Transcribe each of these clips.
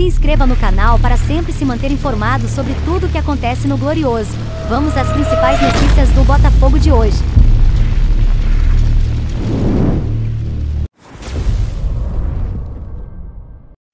se inscreva no canal para sempre se manter informado sobre tudo o que acontece no Glorioso. Vamos às principais notícias do Botafogo de hoje.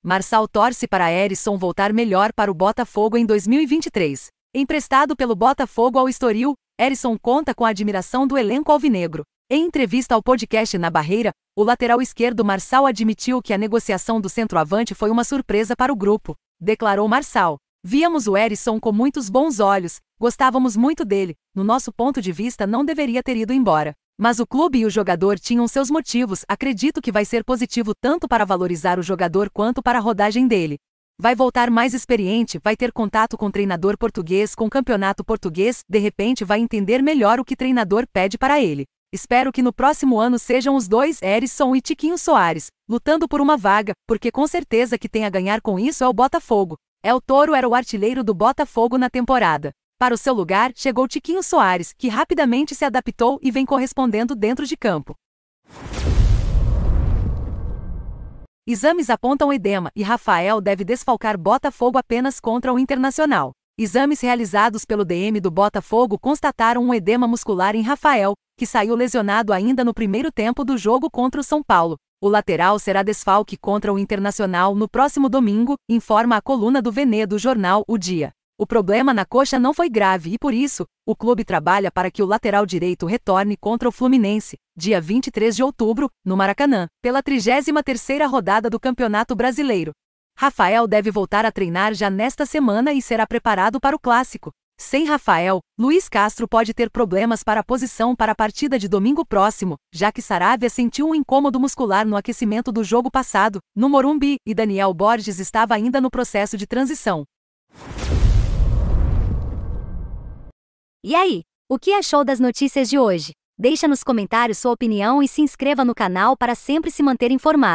Marçal torce para Erisson voltar melhor para o Botafogo em 2023. Emprestado pelo Botafogo ao Estoril, Erisson conta com a admiração do elenco alvinegro. Em entrevista ao podcast Na Barreira, o lateral esquerdo Marçal admitiu que a negociação do centroavante foi uma surpresa para o grupo. Declarou Marçal: Víamos o Erisson com muitos bons olhos, gostávamos muito dele, no nosso ponto de vista não deveria ter ido embora. Mas o clube e o jogador tinham seus motivos, acredito que vai ser positivo tanto para valorizar o jogador quanto para a rodagem dele. Vai voltar mais experiente, vai ter contato com treinador português, com campeonato português, de repente vai entender melhor o que treinador pede para ele. Espero que no próximo ano sejam os dois Erisson e Tiquinho Soares, lutando por uma vaga, porque com certeza que tem a ganhar com isso é o Botafogo. É o Toro era o artilheiro do Botafogo na temporada. Para o seu lugar, chegou Tiquinho Soares, que rapidamente se adaptou e vem correspondendo dentro de campo. Exames apontam edema e Rafael deve desfalcar Botafogo apenas contra o Internacional. Exames realizados pelo DM do Botafogo constataram um edema muscular em Rafael, que saiu lesionado ainda no primeiro tempo do jogo contra o São Paulo. O lateral será desfalque contra o Internacional no próximo domingo, informa a coluna do Venê do jornal O Dia. O problema na coxa não foi grave e, por isso, o clube trabalha para que o lateral direito retorne contra o Fluminense, dia 23 de outubro, no Maracanã, pela 33ª rodada do Campeonato Brasileiro. Rafael deve voltar a treinar já nesta semana e será preparado para o clássico. Sem Rafael, Luiz Castro pode ter problemas para a posição para a partida de domingo próximo, já que Saravia sentiu um incômodo muscular no aquecimento do jogo passado, no Morumbi, e Daniel Borges estava ainda no processo de transição. E aí, o que achou das notícias de hoje? Deixa nos comentários sua opinião e se inscreva no canal para sempre se manter informado.